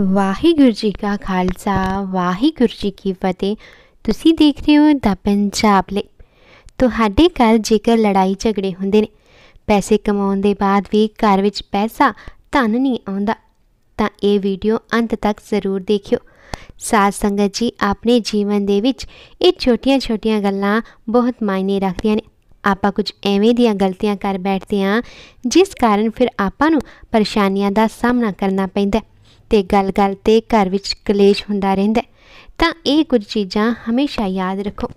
ਵਾਹਿਗੁਰੂ ਜੀ ਕਾ ਖਾਲਸਾ ਵਾਹਿਗੁਰੂ ਜੀ ਕੀ ਫਤਿਹ ਤੁਸੀਂ ਦੇਖ ਰਹੇ ਹੋ ਦਾ ਪੰਜਾਬ ਲਈ ਤੁਹਾਡੇ ਘਰ ਜੇਕਰ ਲੜਾਈ ਝਗੜੇ ਹੁੰਦੇ ਨੇ ਪੈਸੇ ਕਮਾਉਣ ਦੇ ਬਾਅਦ ਵੀ ਘਰ ਵਿੱਚ ਪੈਸਾ ਧਨ ਨਹੀਂ ਆਉਂਦਾ ਤਾਂ ਇਹ ਵੀਡੀਓ ਅੰਤ ਤੱਕ ਜ਼ਰੂਰ ਦੇਖਿਓ ਸਾਧ ਸੰਗਤ ਜੀ ਆਪਣੇ ਜੀਵਨ ਦੇ ਵਿੱਚ ਇਹ ਛੋਟੀਆਂ-ਛੋਟੀਆਂ ਗੱਲਾਂ ਬਹੁਤ ਮਾਇਨੇ ਰੱਖਦੀਆਂ ਨੇ ਆਪਾਂ ਕੁਝ ਐਵੇਂ ਦੀਆਂ ਗਲਤੀਆਂ ਕਰ ਬੈਠਦੇ ਆਂ ਜਿਸ ਕਾਰਨ ਫਿਰ ਆਪਾਂ ਨੂੰ ਪਰੇਸ਼ਾਨੀਆਂ ਦਾ ਸਾਹਮਣਾ ਕਰਨਾ ਪੈਂਦਾ ਹੈ ਤੇ ਗੱਲ-ਗੱਲ ਤੇ ਘਰ ਵਿੱਚ ਕਲੇਸ਼ ਹੁੰਦਾ ਰਹਿੰਦਾ ਤਾਂ ਇਹ ਕੁਝ ਚੀਜ਼ਾਂ ਹਮੇਸ਼ਾ ਯਾਦ ਰੱਖੋ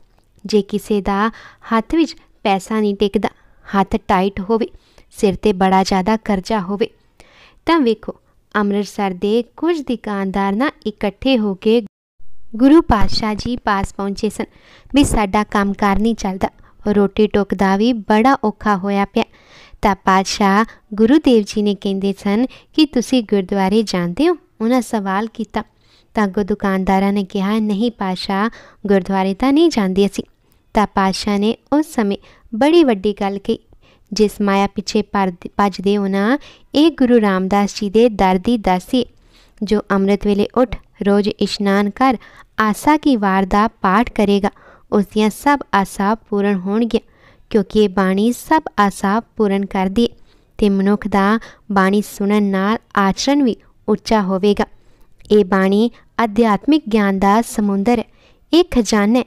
ਜੇ ਕਿਸੇ ਦਾ ਹੱਥ ਵਿੱਚ ਪੈਸਾ ਨਹੀਂ ਟਿਕਦਾ ਹੱਥ ਟਾਈਟ ਹੋਵੇ ਸਿਰ ਤੇ ਬੜਾ ਜ਼ਿਆਦਾ ਕਰਜ਼ਾ ਹੋਵੇ ਤਾਂ ਵੇਖੋ ਅੰਮ੍ਰਿਤਸਰ ਦੇ ਕੁਝ ਦੁਕਾਨਦਾਰ ਨਾ ਇਕੱਠੇ ਹੋ ਕੇ ਗੁਰੂ ਪਾਤਸ਼ਾਹ ਜੀ ਪਾਸ ਪਹੁੰਚੇ ਸਨ ਵੀ ਸਾਡਾ ਕੰਮ ਕਰ ਨਹੀਂ ਚੱਲਦਾ ਰੋਟੀ ਟੋਕਦਾ ਵੀ ਬੜਾ ਔਖਾ ਹੋਇਆ ਪਿਆ ਤਾਂ ਪਾਤਸ਼ਾਹ ਗੁਰੂ ਦੇਵ ਜੀ ਨੇ ਕਹਿੰਦੇ ਸਨ ਕਿ ਤੁਸੀਂ ਗੁਰਦੁਆਰੇ ਜਾਂਦੇ ਹੋ ਉਹਨਾਂ ਸਵਾਲ ਕੀਤਾ ਤਾਂ ਗੋ ਦੁਕਾਨਦਾਰਾਂ ਨੇ ਕਿਹਾ ਨਹੀਂ ਪਾਸ਼ਾ ਗੁਰਦੁਆਰੇ ਤਾਂ ਨਹੀਂ ਜਾਂਦੀ ਅਸੀਂ ਤਾਂ ਪਾਸ਼ਾ ਨੇ ਉਸ ਸਮੇਂ ਬੜੀ ਵੱਡੀ ਗੱਲ ਕਹੀ ਜਿਸ ਮਾਇਆ ਪਿੱਛੇ ਭੱਜਦੇ ਉਹਨਾਂ ਇਹ ਗੁਰੂ ਰਾਮਦਾਸ ਜੀ ਦੇ ਦਰ ਦੀ ਦਾਸੀ ਜੋ ਅੰਮ੍ਰਿਤ ਵੇਲੇ ਉੱਠ ਰੋਜ਼ ਇਸ਼ਨਾਨ ਕਰ ਆਸਾ ਕੀ ਵਾਰ ਦਾ ਪਾਠ ਕਰੇਗਾ ਉਸ ਦੀਆਂ ਸਭ ਆਸਾ ਪੂਰਨ ਹੋਣਗੀਆਂ ਕਿਉਂਕਿ ਇਹ ਬਾਣੀ ਸਭ ਆਸਾ ਪੂਰਨ ਕਰਦੀ ਤੇ ਮਨੁੱਖ ਦਾ ਬਾਣੀ ਸੁਣਨ ਨਾਲ ਆਚਰਣ ਵੀ ਉੱਚਾ ਹੋਵੇਗਾ ਇਹ ਬਾਣੀ ਅਧਿਆਤਮਿਕ ਗਿਆਨ ਦਾ ਸਮੁੰਦਰ ਹੈ ਇਹ ਖਜ਼ਾਨਾ ਹੈ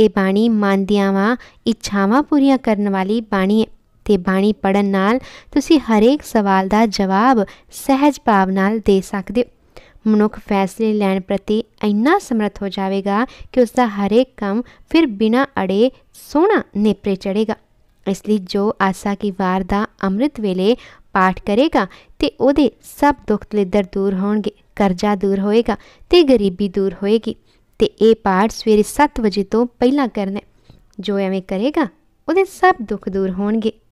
ਇਹ ਬਾਣੀ ਮਨ ਦੀਆਂ ਵਾ ਇੱਛਾਵਾਂ ਪੂਰੀਆਂ ਕਰਨ ਵਾਲੀ ਬਾਣੀ ਹੈ ਤੇ ਬਾਣੀ ਪੜਨ ਨਾਲ ਤੁਸੀਂ ਹਰੇਕ ਸਵਾਲ ਦਾ ਜਵਾਬ ਸਹਿਜ ਭਾਵ ਨਾਲ ਦੇ ਸਕਦੇ ਹੋ ਮਨੁੱਖ ਫੈਸਲੇ ਲੈਣ ਪ੍ਰਤੀ ਇੰਨਾ ਸਮਰਥ ਹੋ ਜਾਵੇਗਾ ਕਿ ਉਸ ਦਾ ਹਰੇਕ ਕੰਮ ਫਿਰ ਬਿਨਾਂ ਅੜੇ ਸੋਹਣਾ ਨੇਪਰੇ ਚੜੇਗਾ ਇਸ ਲਈ ਜੋ ਆਸਾ ਕੀ ਵਾਰ ਦਾ ਅੰਮ੍ਰਿਤ ਵੇਲੇ ਪਾਠ ਕਰੇਗਾ ਤੇ ਉਹਦੇ ਸਭ ਦੁੱਖ ਦਰਦ ਦੂਰ ਹੋਣਗੇ ਕਰਜ਼ਾ ਦੂਰ ਹੋਏਗਾ ਤੇ ਗਰੀਬੀ ਦੂਰ ਹੋਏਗੀ ਤੇ ਇਹ ਪਾਠ ਸਵੇਰੇ 7 ਵਜੇ ਤੋਂ ਪਹਿਲਾਂ ਕਰਨਾ ਜੋ ਐਵੇਂ ਕਰੇਗਾ ਉਹਦੇ ਸਭ ਦੁੱਖ ਦੂਰ ਹੋਣਗੇ